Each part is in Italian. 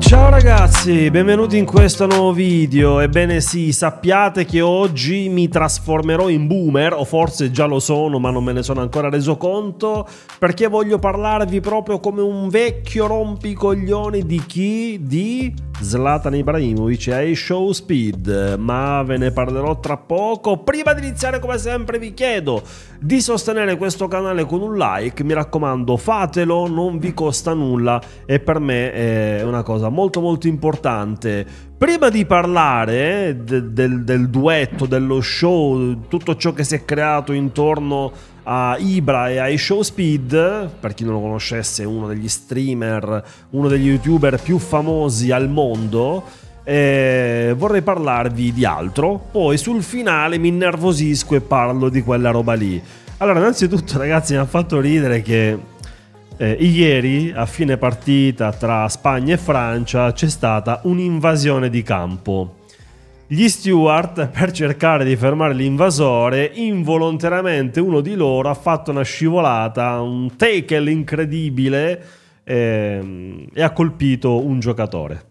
Ciao ragazzi, benvenuti in questo nuovo video. Ebbene sì, sappiate che oggi mi trasformerò in boomer, o forse già lo sono ma non me ne sono ancora reso conto, perché voglio parlarvi proprio come un vecchio rompicoglione di chi? Di Zlatan Ibrahimovic ai show speed, ma ve ne parlerò tra poco. Prima di iniziare come sempre vi chiedo di sostenere questo canale con un like, mi raccomando fatelo, non vi costa nulla e per me è una cosa molto molto importante. Prima di parlare del, del, del duetto, dello show, tutto ciò che si è creato intorno a Ibra e ai Showspeed, per chi non lo conoscesse, uno degli streamer, uno degli youtuber più famosi al mondo. Eh, vorrei parlarvi di altro, poi sul finale mi innervosisco e parlo di quella roba lì. Allora, innanzitutto, ragazzi, mi ha fatto ridere che eh, ieri, a fine partita tra Spagna e Francia, c'è stata un'invasione di campo. Gli Stewart, per cercare di fermare l'invasore, involontariamente uno di loro ha fatto una scivolata, un tackle incredibile ehm, e ha colpito un giocatore.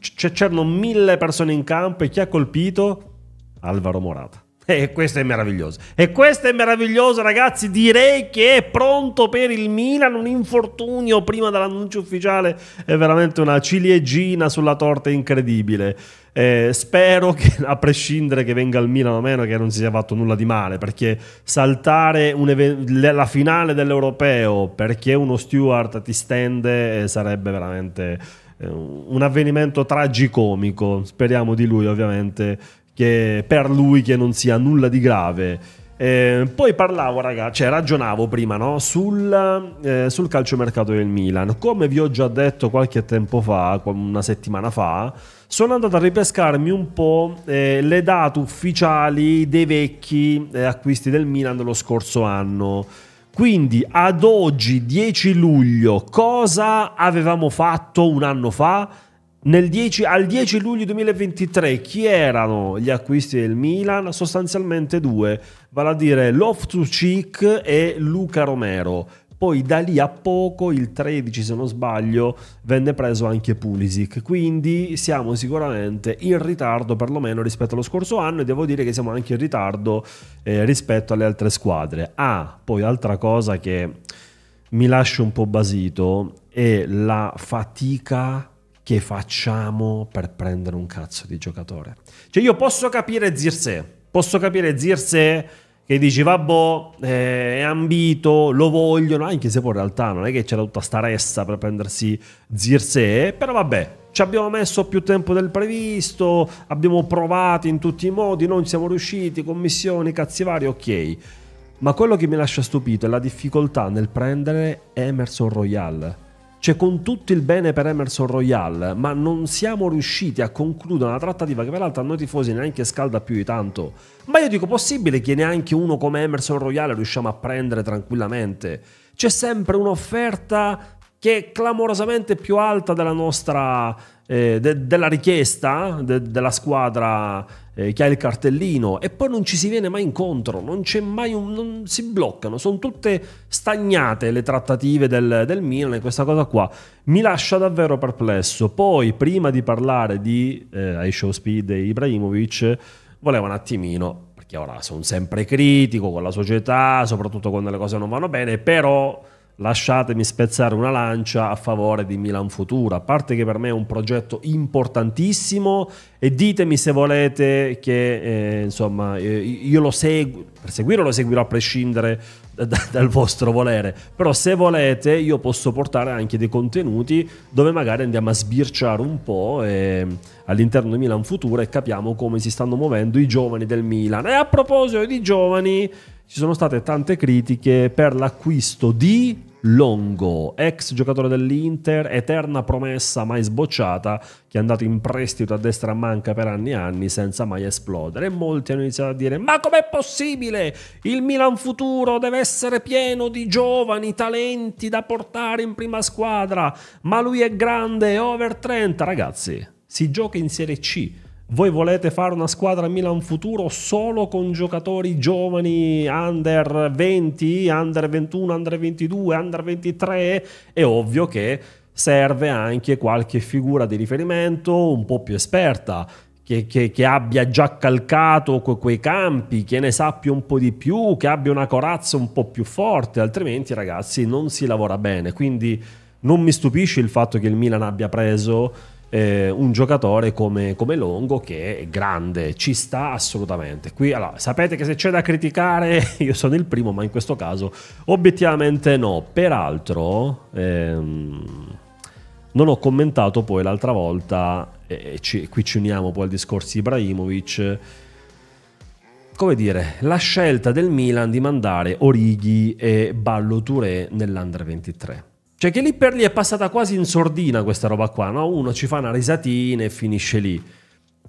C- c'erano mille persone in campo e chi ha colpito? Alvaro Morata. E questo è meraviglioso. E questo è meraviglioso, ragazzi. Direi che è pronto per il Milan. Un infortunio prima dell'annuncio ufficiale è veramente una ciliegina sulla torta incredibile. Eh, spero che, a prescindere che venga il Milan o meno, che non si sia fatto nulla di male, perché saltare la finale dell'Europeo perché uno Stewart ti stende eh, sarebbe veramente eh, un avvenimento tragicomico. Speriamo di lui, ovviamente che per lui che non sia nulla di grave. Eh, poi parlavo, ragazzi, cioè ragionavo prima no? sul, eh, sul calciomercato del Milan. Come vi ho già detto qualche tempo fa, una settimana fa, sono andato a ripescarmi un po' eh, le date ufficiali dei vecchi eh, acquisti del Milan dello scorso anno. Quindi ad oggi, 10 luglio, cosa avevamo fatto un anno fa? 10, al 10 luglio 2023 chi erano gli acquisti del Milan? Sostanzialmente due, vale a dire Loftus Cheek e Luca Romero. Poi da lì a poco, il 13 se non sbaglio, venne preso anche Pulisic. Quindi siamo sicuramente in ritardo perlomeno rispetto allo scorso anno e devo dire che siamo anche in ritardo eh, rispetto alle altre squadre. Ah, poi altra cosa che mi lascia un po' basito è la fatica che facciamo per prendere un cazzo di giocatore. Cioè io posso capire Zirse, posso capire Zirse che dici vabbò eh, è ambito, lo vogliono, anche se poi in realtà non è che c'era tutta sta ressa per prendersi Zirse, però vabbè, ci abbiamo messo più tempo del previsto, abbiamo provato in tutti i modi, non siamo riusciti, commissioni, cazzi vari, ok. Ma quello che mi lascia stupito è la difficoltà nel prendere Emerson Royale cioè, con tutto il bene per Emerson Royal, ma non siamo riusciti a concludere una trattativa che peraltro a noi tifosi neanche scalda più di tanto. Ma io dico, possibile che neanche uno come Emerson Royal riusciamo a prendere tranquillamente? C'è sempre un'offerta che è clamorosamente più alta della nostra eh, de, della richiesta de, della squadra eh, che ha il cartellino e poi non ci si viene mai incontro, non c'è mai un, non, si bloccano, sono tutte stagnate le trattative del, del Milan e questa cosa qua mi lascia davvero perplesso. Poi prima di parlare di eh, show Speed e Ibrahimovic volevo un attimino, perché ora sono sempre critico con la società, soprattutto quando le cose non vanno bene, però lasciatemi spezzare una lancia a favore di Milan Futura, a parte che per me è un progetto importantissimo e ditemi se volete che eh, insomma eh, io lo seguo, per seguirlo lo seguirò a prescindere da, dal vostro volere, però se volete io posso portare anche dei contenuti dove magari andiamo a sbirciare un po' e, eh, all'interno di Milan Futura e capiamo come si stanno muovendo i giovani del Milan. E a proposito di giovani... Ci sono state tante critiche per l'acquisto di Longo, ex giocatore dell'Inter, eterna promessa mai sbocciata, che è andato in prestito a destra a manca per anni e anni senza mai esplodere. E molti hanno iniziato a dire: Ma com'è possibile? Il Milan futuro deve essere pieno di giovani talenti da portare in prima squadra. Ma lui è grande, è over 30. Ragazzi, si gioca in Serie C voi volete fare una squadra Milan futuro solo con giocatori giovani, under 20, under 21, under 22, under 23? È ovvio che serve anche qualche figura di riferimento un po' più esperta. Che, che, che, abbia già calcato que, quei campi, che ne sappia un po' di più, che abbia una corazza un po' più forte, altrimenti ragazzi non si lavora bene. Quindi non mi stupisce il fatto che il Milan abbia preso eh, un giocatore come, come, Longo che è grande, ci sta assolutamente. Qui allora, sapete che se c'è da criticare io sono il primo, ma in questo caso obiettivamente no. Peraltro ehm, non ho commentato poi l'altra volta, e eh, qui ci uniamo poi al discorso Ibrahimovic come dire, la scelta del Milan di mandare Orighi e Ballo Touré nell'Under 23. Cioè che lì per lì è passata quasi in sordina questa roba qua, no? Uno ci fa una risatina e finisce lì.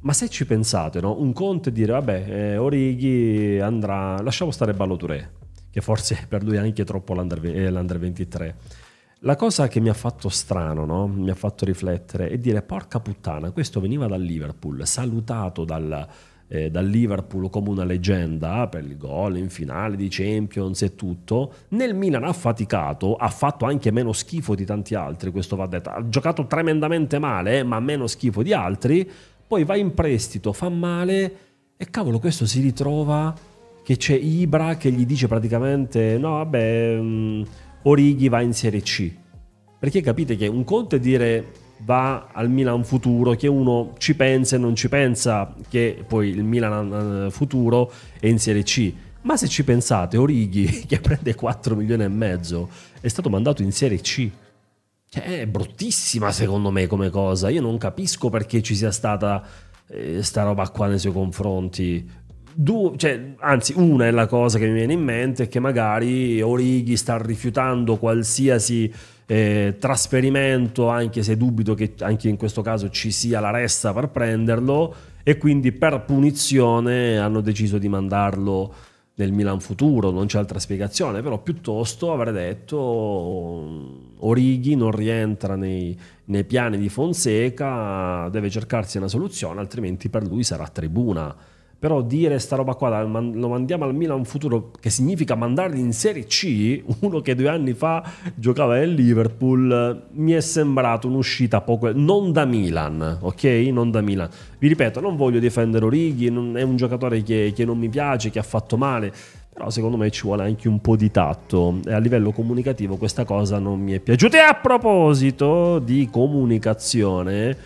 Ma se ci pensate, no? Un conto è dire, vabbè, eh, Orighi andrà... Lasciamo stare Balloture, che forse per lui è anche troppo l'Under, eh, l'under 23. La cosa che mi ha fatto strano, no? mi ha fatto riflettere, è dire porca puttana, questo veniva dal Liverpool, salutato dal, eh, dal Liverpool come una leggenda per il gol in finale di Champions e tutto, nel Milan ha faticato, ha fatto anche meno schifo di tanti altri, questo va detto, ha giocato tremendamente male, ma meno schifo di altri, poi va in prestito, fa male e cavolo questo si ritrova che c'è Ibra che gli dice praticamente no vabbè um, mm, Orighi va in Serie C. Perché capite che un conto è dire va al Milan futuro, che uno ci pensa e non ci pensa che poi il Milan eh, futuro è in Serie C. Ma se ci pensate, Orighi, che prende 4 milioni e mezzo, è stato mandato in Serie C. Cioè, è bruttissima secondo me come cosa. Io non capisco perché ci sia stata eh, sta roba qua nei suoi confronti. Due, cioè, anzi, una è la cosa che mi viene in mente, è che magari Orighi sta rifiutando qualsiasi eh, trasferimento, anche se dubito che anche in questo caso ci sia la resta per prenderlo, e quindi per punizione hanno deciso di mandarlo nel Milan futuro, non c'è altra spiegazione, però piuttosto avrei detto Orighi non rientra nei, nei piani di Fonseca, deve cercarsi una soluzione, altrimenti per lui sarà tribuna. Però dire sta roba qua, lo mandiamo al Milan un futuro, che significa mandarli in Serie C, uno che due anni fa giocava nel Liverpool, mi è sembrato un'uscita poco... Non da Milan, ok? Non da Milan. Vi ripeto, non voglio difendere Origi, è un giocatore che, che non mi piace, che ha fatto male, però secondo me ci vuole anche un po' di tatto e a livello comunicativo questa cosa non mi è piaciuta. E a proposito di comunicazione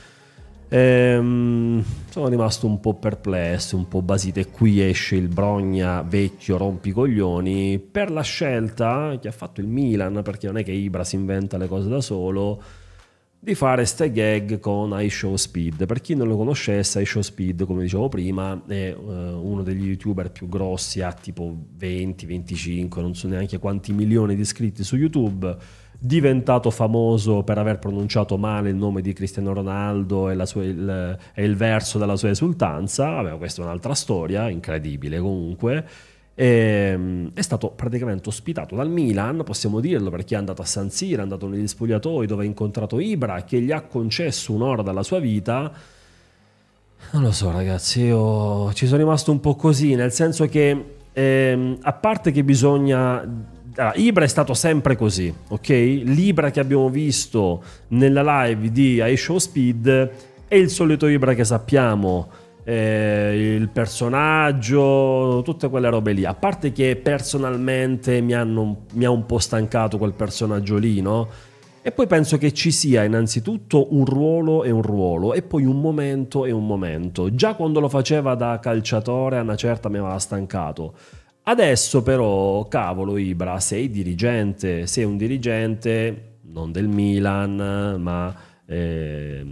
Ehm, sono rimasto un po' perplesso, un po' basito e qui esce il Brogna vecchio rompicoglioni per la scelta che ha fatto il Milan, perché non è che Ibra si inventa le cose da solo, di fare ste gag con iShow Speed. Per chi non lo conoscesse, iShow Speed, come dicevo prima, è eh, uno degli youtuber più grossi, ha tipo 20, 25, non so neanche quanti milioni di iscritti su YouTube diventato famoso per aver pronunciato male il nome di Cristiano Ronaldo e, sua, il, e il, verso della sua esultanza, Vabbè, questa è un'altra storia, incredibile comunque, e, ehm, è stato praticamente ospitato dal Milan, possiamo dirlo, perché è andato a San Siro, è andato negli spogliatoi dove ha incontrato Ibra, che gli ha concesso un'ora dalla sua vita. Non lo so ragazzi, io ci sono rimasto un po' così, nel senso che... Eh, a parte che bisogna allora, Ibra è stato sempre così, ok? L'Ibra che abbiamo visto nella live di I Speed è il solito Ibra che sappiamo, eh, il personaggio, tutte quelle robe lì. A parte che personalmente mi, hanno, mi ha un po' stancato quel personaggio lì, no? E poi penso che ci sia innanzitutto un ruolo e un ruolo, e poi un momento e un momento. Già quando lo faceva da calciatore a una certa mi aveva stancato Adesso però, cavolo Ibra, sei dirigente, sei un dirigente non del Milan, ma eh,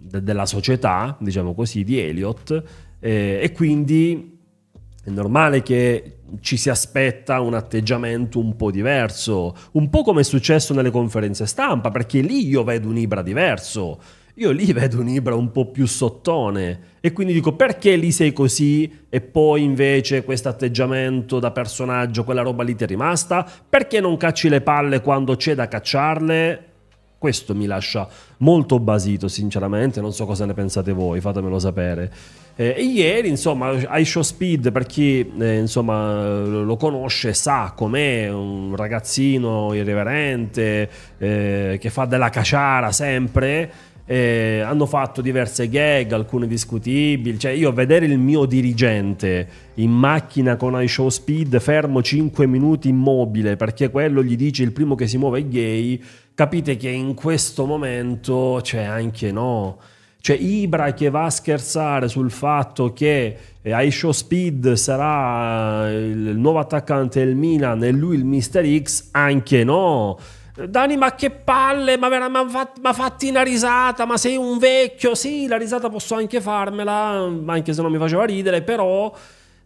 della società, diciamo così, di Elliott, eh, e quindi è normale che ci si aspetta un atteggiamento un po' diverso, un po' come è successo nelle conferenze stampa, perché lì io vedo un Ibra diverso io lì vedo un Ibra un po' più sottone e quindi dico perché lì sei così e poi invece questo atteggiamento da personaggio, quella roba lì ti è rimasta? Perché non cacci le palle quando c'è da cacciarle? Questo mi lascia molto basito, sinceramente. Non so cosa ne pensate voi, fatemelo sapere. Eh, e ieri, insomma, ai show Speed, per chi eh, insomma, lo conosce, sa com'è, un ragazzino irreverente eh, che fa della caciara sempre eh, hanno fatto diverse gag, alcune discutibili. Cioè, io vedere il mio dirigente in macchina con iShow Speed fermo 5 minuti immobile perché quello gli dice il primo che si muove è gay. Capite che in questo momento, cioè, anche no. Cioè, Ibra che va a scherzare sul fatto che eh, iShow Speed sarà eh, il nuovo attaccante del Milan e lui il Mister X, anche no. Dani, ma che palle, ma, vera, ma, fatti una risata, ma sei un vecchio. Sì, la risata posso anche farmela, anche se non mi faceva ridere, però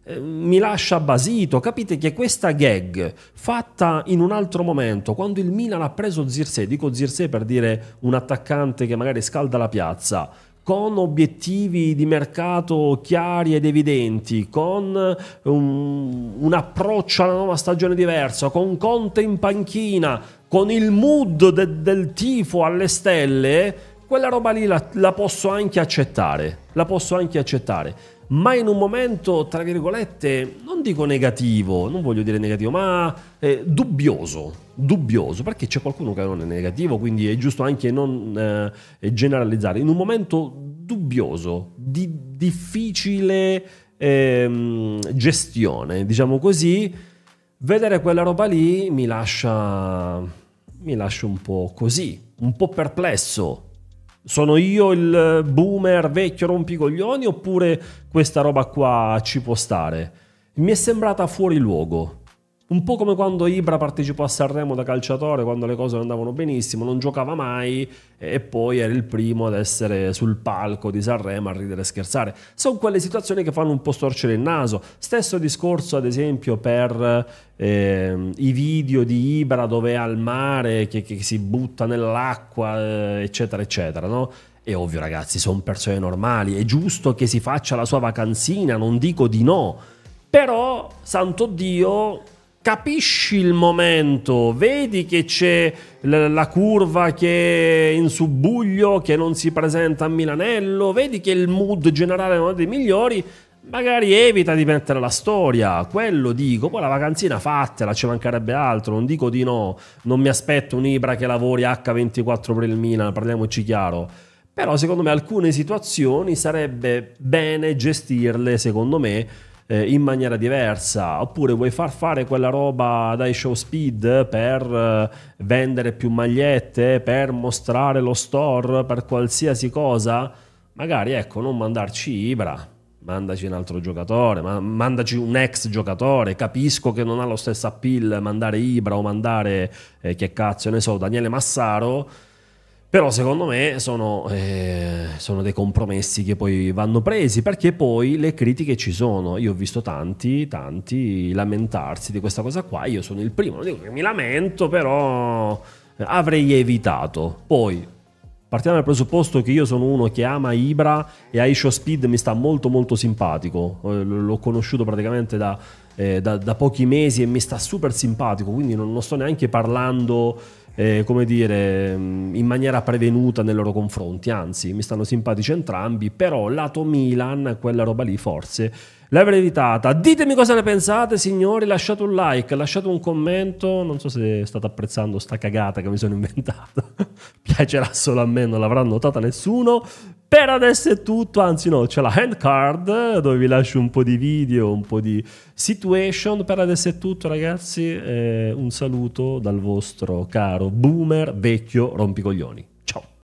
eh, mi lascia basito. Capite che questa gag fatta in un altro momento, quando il Milan ha preso Zirse, dico Zirse per dire un attaccante che magari scalda la piazza, con obiettivi di mercato chiari ed evidenti, con eh, un, un, approccio alla nuova stagione diversa con Conte in panchina, con il mood de- del tifo alle stelle, quella roba lì la, la posso anche accettare. La posso anche accettare. Ma in un momento, tra virgolette, non dico negativo, non voglio dire negativo, ma eh, dubbioso dubbioso, perché c'è qualcuno che non è negativo, quindi è giusto anche non eh, generalizzare. In un momento dubbioso, di difficile eh, gestione, diciamo così, vedere quella roba lì mi lascia, mi lascia un po' così, un po' perplesso. Sono io il boomer vecchio rompicoglioni oppure questa roba qua ci può stare? Mi è sembrata fuori luogo. Un po' come quando Ibra partecipò a Sanremo da calciatore, quando le cose non andavano benissimo, non giocava mai e poi era il primo ad essere sul palco di Sanremo a ridere e scherzare. Sono quelle situazioni che fanno un po' storcere il naso. Stesso discorso, ad esempio, per eh, i video di Ibra dove è al mare, che, che si butta nell'acqua, eh, eccetera, eccetera, no? È ovvio, ragazzi, sono persone normali. È giusto che si faccia la sua vacanzina, non dico di no. Però, santo Dio, capisci il momento, vedi che c'è la curva che è in subbuglio, che non si presenta a Milanello, vedi che il mood generale è uno dei migliori, magari evita di mettere la storia, quello dico, poi la vacanzina fatela, ci mancherebbe altro, non dico di no, non mi aspetto un Ibra che lavori H24 per il Milan, parliamoci chiaro. Però secondo me alcune situazioni sarebbe bene gestirle, secondo me, eh, in maniera diversa, oppure vuoi far fare quella roba dai show speed per eh, vendere più magliette, per mostrare lo store, per qualsiasi cosa, magari ecco, non mandarci Ibra, mandaci un altro giocatore, ma mandaci un ex giocatore. Capisco che non ha lo stesso appeal mandare Ibra o mandare, eh, che cazzo ne so, Daniele Massaro però secondo me sono, eh, sono, dei compromessi che poi vanno presi perché poi le critiche ci sono. Io ho visto tanti, tanti lamentarsi di questa cosa qua. Io sono il primo, non dico che mi lamento, però eh, avrei evitato. Poi partiamo dal presupposto che io sono uno che ama Ibra e Aisho Speed mi sta molto molto simpatico. Eh, l'ho conosciuto praticamente da, eh, da, da pochi mesi e mi sta super simpatico, quindi non, non sto neanche parlando eh, come dire, mm, in maniera prevenuta nei loro confronti, anzi mi stanno simpatici entrambi, però lato Milan quella roba lì forse l'avrei evitata. Ditemi cosa ne pensate signori, lasciate un like, lasciate un commento, non so se state apprezzando sta cagata che mi sono inventata, piacerà solo a me, non l'avrà notata nessuno, per adesso è tutto, anzi no, c'è la handcard dove vi lascio un po' di video, un po' di situation. Per adesso è tutto ragazzi, eh, un saluto dal vostro caro boomer vecchio rompicoglioni.